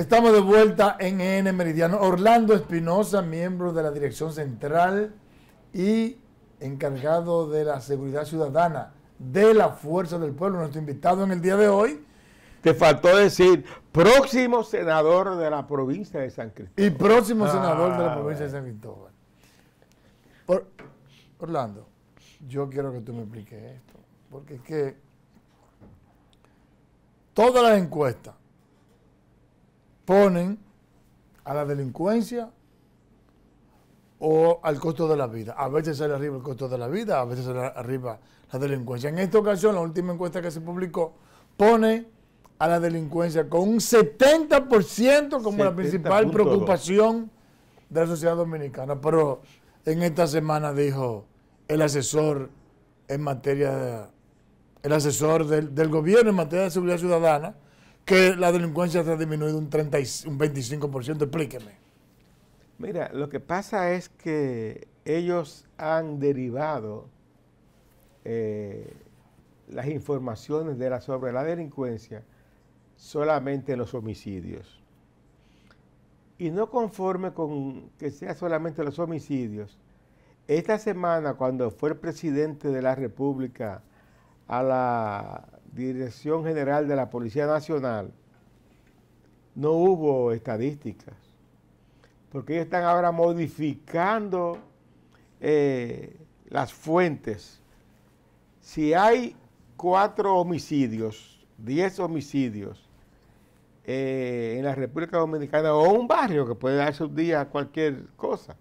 Estamos de vuelta en N Meridiano. Orlando Espinosa, miembro de la Dirección Central y encargado de la Seguridad Ciudadana de la Fuerza del Pueblo, nuestro invitado en el día de hoy. Te faltó decir, próximo senador de la provincia de San Cristóbal. Y próximo senador de la ah, provincia de San Cristóbal. Orlando, yo quiero que tú me expliques esto, porque es que todas las encuestas ¿Ponen a la delincuencia o al costo de la vida. A veces sale arriba el costo de la vida, a veces sale arriba la delincuencia. En esta ocasión, la última encuesta que se publicó pone a la delincuencia con un 70% como la principal preocupación de la sociedad dominicana. Pero en esta semana dijo el asesor en materia el asesor del gobierno en materia de seguridad ciudadana, que la delincuencia se ha disminuido un, 30 un 25%? Explíqueme. Mira, lo que pasa es que ellos han derivado eh, las informaciones de la, sobre la delincuencia solamente en los homicidios. Y no conforme con que sea solamente los homicidios, esta semana cuando fue el presidente de la República a la Dirección General de la Policía Nacional, no hubo estadísticas, porque ellos están ahora modificando eh, las fuentes. Si hay cuatro homicidios, diez homicidios eh, en la República Dominicana o un barrio que puede dar un día a cualquier cosa,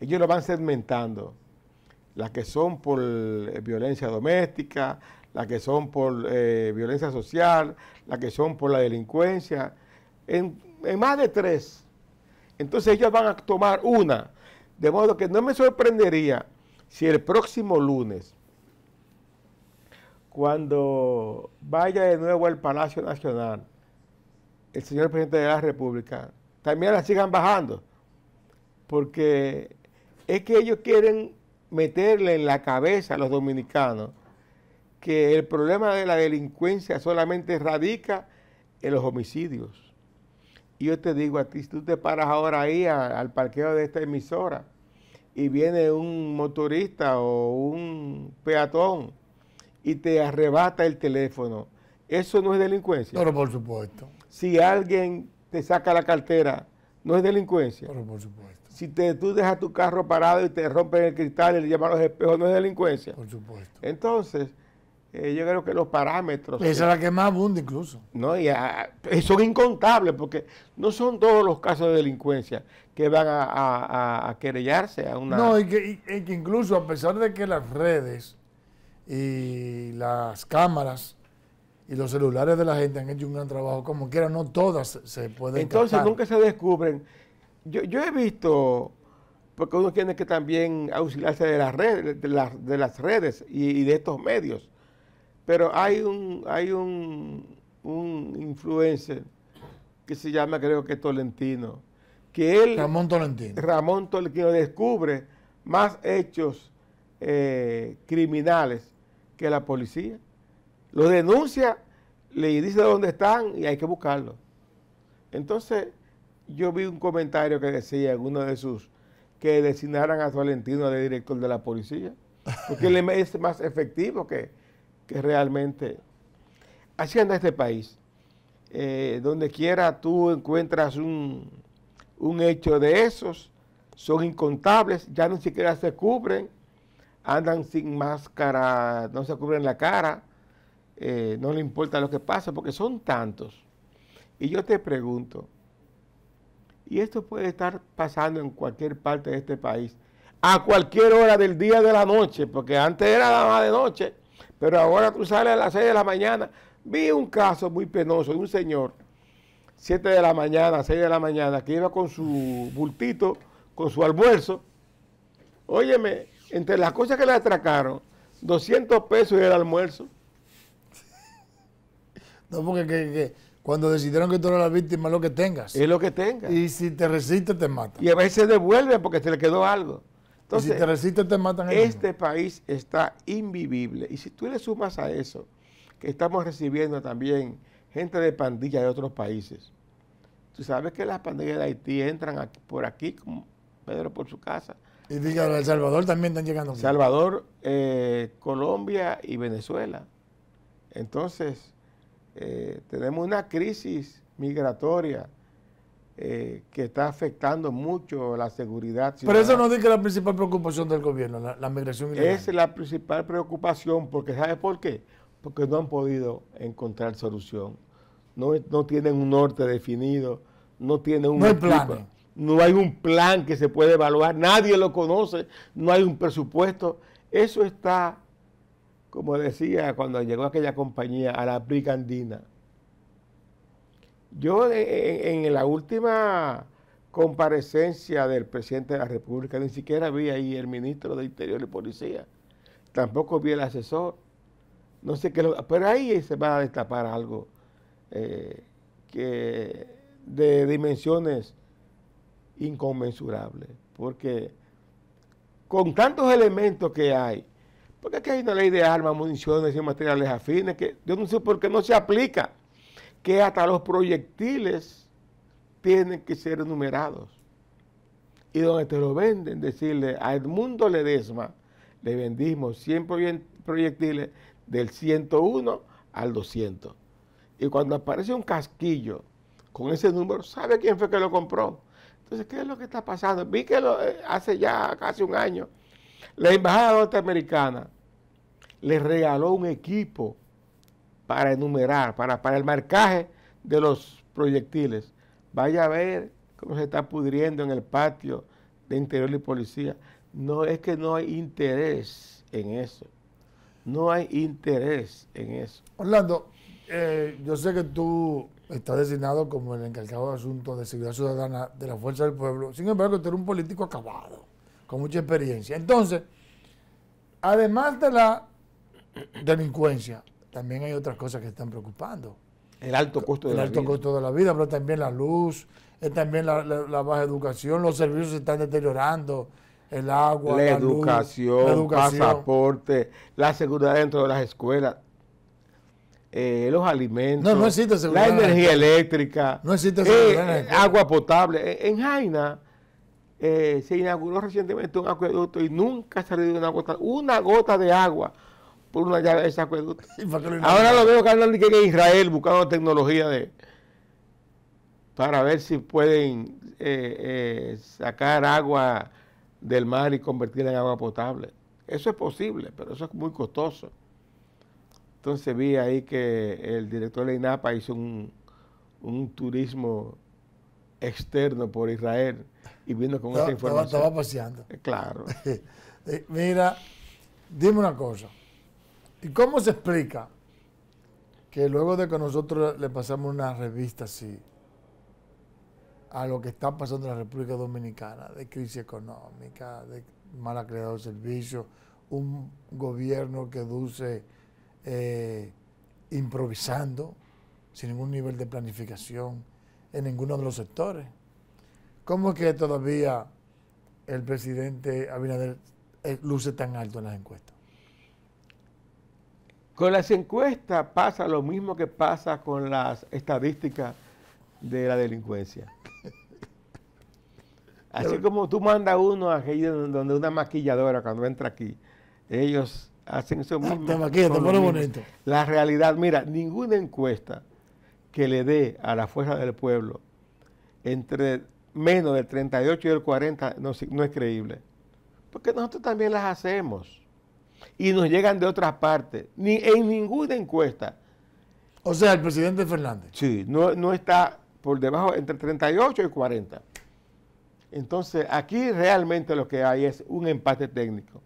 ellos lo van segmentando. Las que son por eh, violencia doméstica, las que son por eh, violencia social, las que son por la delincuencia, en, en, más de tres. Entonces ellos van a tomar una. De modo que no me sorprendería si el próximo lunes, cuando vaya de nuevo al Palacio Nacional, el señor presidente de la República, también la sigan bajando. Porque es que ellos quieren meterle en la cabeza a los dominicanos que el problema de la delincuencia solamente radica en los homicidios. Y yo te digo a ti, si tú te paras ahora ahí al parqueo de esta emisora y viene un motorista o un peatón y te arrebata el teléfono, eso no es delincuencia. Pero por supuesto. Si alguien te saca la cartera, no es delincuencia. no, por supuesto. Si tú dejas tu carro parado y te rompen el cristal y le llaman los espejos, no es delincuencia. Por supuesto. Entonces, eh, yo creo que los parámetros. Esa es la que más abunda incluso. No, y ah, eh, son incontables porque no son todos los casos de delincuencia que van a, querellarse a una... No, y que, incluso a pesar de que las redes y las cámaras y los celulares de la gente han hecho un gran trabajo, como quiera, no todas se pueden Entonces nunca se descubren. Yo, yo he visto porque uno tiene que también auxiliarse de las redes, de las, redes y de estos medios pero hay un, hay un, un influencer que se llama, creo que Tolentino, que él... Ramón Tolentino. Ramón Tolentino descubre más hechos eh, criminales que la policía. Lo denuncia, le dice dónde están y hay que buscarlo. Entonces, yo vi un comentario que decía alguno de sus que designaran a Tolentino de director de la policía, porque él es más efectivo que realmente así anda este país. Eh, donde quiera tú encuentras un, hecho de esos, son incontables, ya ni siquiera se cubren, andan sin máscara, no se cubren la cara, eh, no le importa lo que pasa, porque son tantos. Y yo te pregunto, y esto puede estar pasando en cualquier parte de este país, a cualquier hora del día de la noche, porque antes era nada más de noche, pero ahora tú sales a las 6 de la mañana. Vi un caso muy penoso de un señor, 7 de la mañana, 6 de la mañana, que iba con su bultito, con su almuerzo. Óyeme, entre las cosas que le atracaron, 200 pesos y el almuerzo. No, porque cuando decidieron que tú eras la víctima, es lo que tengas. Es lo que tengas. Y si te resiste, te matan. Y a veces devuelve porque se le quedó algo. Entonces, te te Este país está invivible. Y si tú le sumas a eso, que estamos recibiendo también gente de pandilla de otros países. Tú sabes que las pandillas de Haití entran por aquí, como Pedro por su casa. Y dígalo, El Salvador también están llegando. Salvador, eh, Colombia y Venezuela. Entonces, eh, tenemos una crisis migratoria eh, que está afectando mucho la seguridad Pero eso no es la principal preocupación del gobierno, la, migración Es la principal preocupación, porque ¿sabes por qué? Porque no han podido encontrar solución. No, no tienen un norte definido, no tienen un... hay plan. No hay un plan que se pueda evaluar, nadie lo conoce, no hay un presupuesto. Eso está, como decía cuando llegó aquella compañía, a la brigandina yo eh, en, la última comparecencia del presidente de la República, ni siquiera vi ahí el ministro de Interior y Policía, tampoco vi el asesor, no sé qué, pero ahí se va a destapar algo eh, que de dimensiones inconmensurables, porque con tantos elementos que hay, porque aquí hay una ley de armas, municiones y materiales afines que yo no sé por qué no se aplica que hasta los proyectiles tienen que ser numerados. Y donde te lo venden, decirle a Edmundo Ledesma, le vendimos 100 proyectiles del 101 al 200. Y cuando aparece un casquillo con ese número, ¿sabe quién fue que lo compró? Entonces, ¿qué es lo que está pasando? Vi que eh, hace ya casi un año, la Embajada Norteamericana le regaló un equipo para enumerar, para, para el marcaje de los proyectiles. Vaya a ver cómo se está pudriendo en el patio de interior y policía. No es que no hay interés en eso. No hay interés en eso. Orlando, eh, yo sé que tú estás designado como el encargado de asuntos de seguridad ciudadana de la Fuerza del Pueblo. Sin embargo, tú eres un político acabado, con mucha experiencia. Entonces, además de la delincuencia, también hay otras cosas que están preocupando. El alto costo de el alto costo de la vida, pero también la luz, también la, baja educación, los servicios se están deteriorando, el agua, la, la educación, pasaporte, la seguridad dentro de las escuelas. Eh, los alimentos, la energía eléctrica, no eh, agua potable. En Jaina eh, se inauguró recientemente un acueducto y nunca ha salido una gota, una gota de agua por una llave de esa Ahora lo veo que andan en Israel buscando tecnología de para ver si pueden eh, eh, sacar agua del mar y convertirla en agua potable. Eso es posible, pero eso es muy costoso. Entonces vi ahí que el director de INAPA hizo un, un turismo externo por Israel y vino con información. Claro. Eh, mira, dime una cosa. ¿Y cómo se explica que luego de que nosotros le pasamos una revista así a lo que está pasando en la República Dominicana, de crisis económica, de mal calidad de servicios, un gobierno que duce eh, improvisando, sin ningún nivel de planificación en ninguno de los sectores? ¿Cómo es que todavía el presidente Abinader eh, luce tan alto en las encuestas? Con las encuestas pasa lo mismo que pasa con las estadísticas de la delincuencia. Así como tú mandas uno a donde una maquilladora cuando entra aquí, ellos hacen eso ah, mismo. Te maquillas, te bonito. La realidad, mira, ninguna encuesta que le dé a la fuerza del pueblo entre menos del 38 y el 40 no es creíble. Porque nosotros también las hacemos y nos llegan de otras partes, ni en ninguna encuesta. O sea, el presidente Fernández. Sí, no, está por debajo entre 38 y 40. Entonces, aquí realmente lo que hay es un empate técnico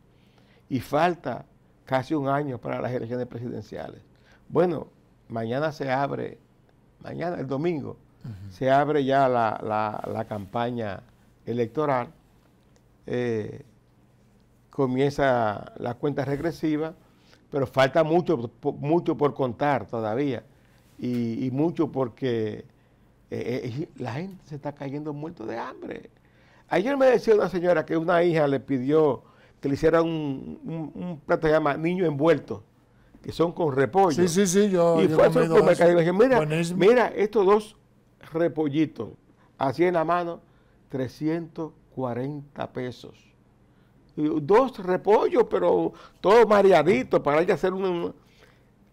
y falta casi un año para las elecciones presidenciales. Bueno, mañana se abre, mañana, el domingo, se abre ya la, campaña electoral. Eh, comienza la cuenta regresiva, pero falta mucho, mucho por contar todavía y, mucho porque eh, eh, la gente se está cayendo muerto de hambre. Ayer me decía una señora que una hija le pidió que le hiciera un, plato que se llama niño envuelto, que son con repollo. Sí, sí, sí, yo. Y yo fue y le dije, mira, mira, estos dos repollitos, así en la mano, 340 pesos dos repollos, pero todo mareadito para haya que hacer una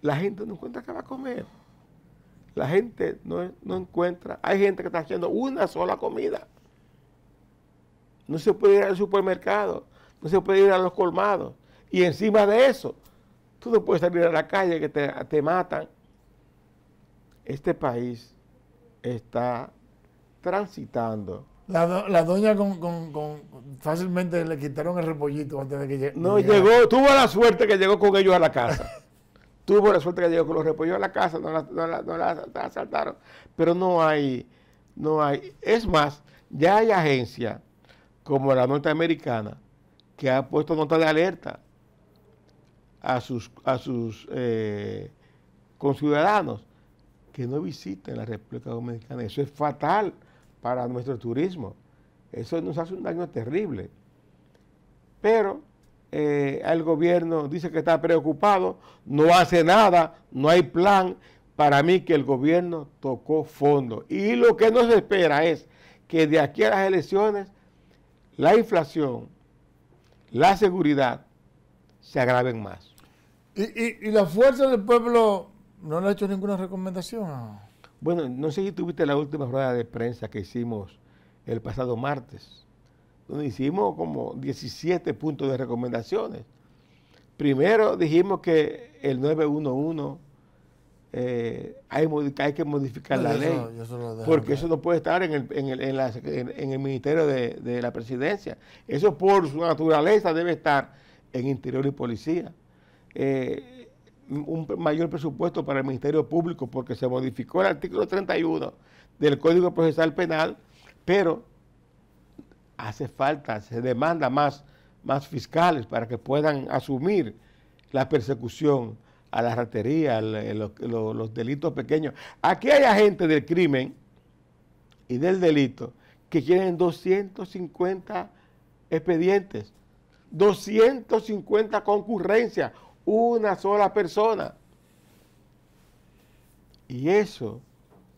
La gente no encuentra qué va a comer. La gente no, encuentra. Hay gente que está haciendo una sola comida. No se puede ir al supermercado, no se puede ir a los colmados. Y encima de eso, tú no puedes salir a la calle que te, te matan. Este país está transitando la, doña con, fácilmente le quitaron el repollito antes de que llegue. No, llegó, tuvo la suerte que llegó con ellos a la casa. tuvo la suerte que llegó con los repollos a la casa, no la, no, asaltaron. Pero no hay, no hay. Es más, ya hay agencias como la norteamericana que ha puesto nota de alerta a sus, a sus eh, conciudadanos que no visiten la República Dominicana. Eso es fatal para nuestro turismo. Eso nos hace un daño terrible. Pero eh, el gobierno dice que está preocupado, no hace nada, no hay plan. Para mí que el gobierno tocó fondo. Y lo que nos espera es que de aquí a las elecciones la inflación, la seguridad se agraven más. ¿Y, y la fuerza del pueblo no le ha hecho ninguna recomendación? Bueno, no sé si tuviste la última rueda de prensa que hicimos el pasado martes, donde hicimos como 17 puntos de recomendaciones. Primero dijimos que el 911 eh, hay, que modificar la ley, porque eso no puede estar en el, Ministerio de, la Presidencia. Eso por su naturaleza debe estar en Interior y Policía. Eh, un mayor presupuesto para el Ministerio Público porque se modificó el artículo 31 del Código Procesal Penal, pero hace falta, se demanda más, más fiscales para que puedan asumir la persecución a la ratería, eh, los, delitos pequeños. Aquí hay agentes del crimen y del delito que tienen 250 expedientes, 250 concurrencias, una sola persona. Y eso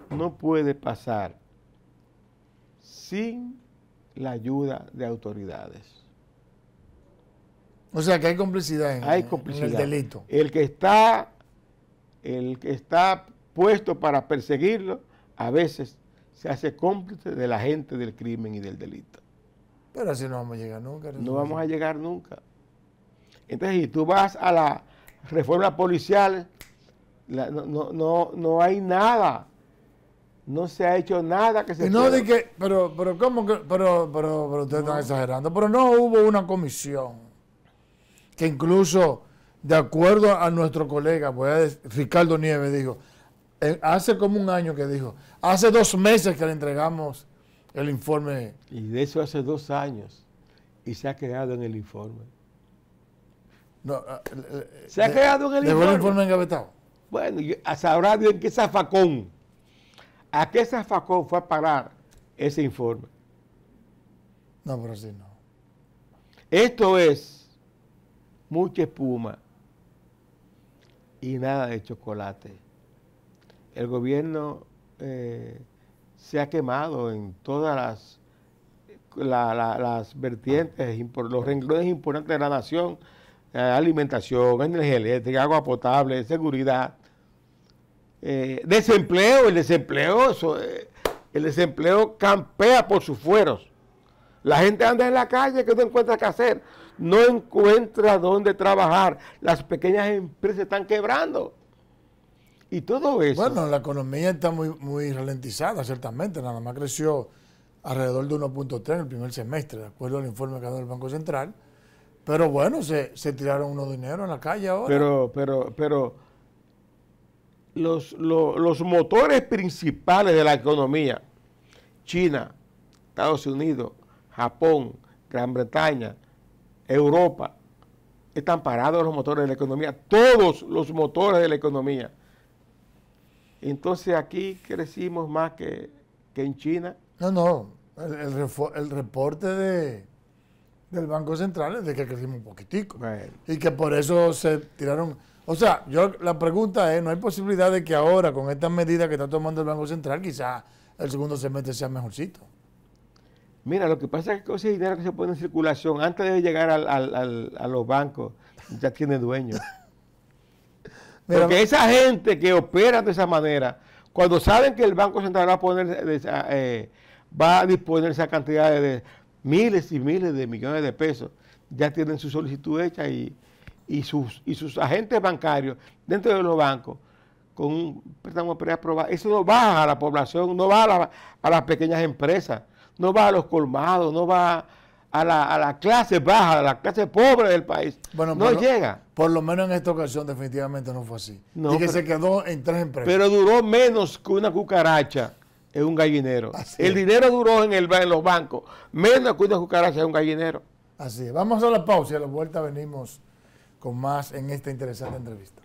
no puede pasar sin la ayuda de autoridades. O sea que hay complicidad en, el delito. El que está, el que está puesto para perseguirlo, a veces se hace cómplice de la gente del crimen y del delito. Pero así no vamos a llegar nunca. No vamos a llegar nunca. Entonces, si tú vas a la reforma policial, no, no, no, no, hay nada. No se ha hecho nada que se... No, de que, pero, pero, ¿cómo que, pero, pero, pero ustedes están exagerando. Pero no hubo una comisión que incluso, de acuerdo a nuestro colega, pues, Ricardo Nieves, dijo, eh, hace como un año que dijo, hace dos meses que le entregamos el informe. Y de eso hace dos años. Y se ha creado en el informe. No, ah, se ha quedado en el informe. el informe engavetado? Bueno, sabrá bien qué zafacón. ¿A qué zafacón fue a parar ese informe? No, pero sí no. Esto es mucha espuma y nada de chocolate. El gobierno eh, se ha quemado en todas las, la, las vertientes, los renglones importantes de la nación eh, alimentación, energía eléctrica, agua potable, seguridad, eh, desempleo, el desempleo, eh, el desempleo campea por sus fueros. La gente anda en la calle que no encuentra qué hacer, no encuentra dónde trabajar. Las pequeñas empresas están quebrando. Y todo eso. Bueno, la economía está muy, muy ralentizada, ciertamente. Nada más creció alrededor de 1.3 en el primer semestre, de acuerdo al informe que ha dado el Banco Central pero bueno, se, tiraron unos dinero en la calle ahora. Pero, pero, pero los, motores principales de la economía, China, Estados Unidos, Japón, Gran Bretaña, Europa, están parados los motores de la economía, todos los motores de la economía. Entonces aquí crecimos más que, que en China. No, no, el reporte de, del Banco Central es de que crecimos un poquitico. Y que por eso se tiraron. O sea, yo la pregunta es, ¿no hay posibilidad de que ahora, con estas medidas que está tomando el Banco Central, quizás el segundo semestre sea mejorcito? Mira, lo que pasa es que ese dinero que se pone en circulación, antes de llegar al, al, a los bancos, ya tiene dueño. Porque esa gente que opera de esa manera, cuando saben que el Banco Central va a poner, eh, va a disponer esa cantidad de, miles y miles de millones de pesos, ya tienen su solicitud hecha y, y, sus, y sus agentes bancarios dentro de los bancos con un préstamo preaprobado. Eso no va a la población, no va a, las pequeñas empresas, no va a los colmados, no va a la, a la clase baja, a la clase pobre del país. no llega. Por lo menos en esta ocasión definitivamente no fue así. No, y que se quedó en tres empresas. Pero duró menos que una cucaracha es un gallinero. el dinero duró en, los bancos, menos que una cucaracha es un gallinero. Así es. Vamos a la pausa y a la vuelta venimos con más en esta interesante entrevista.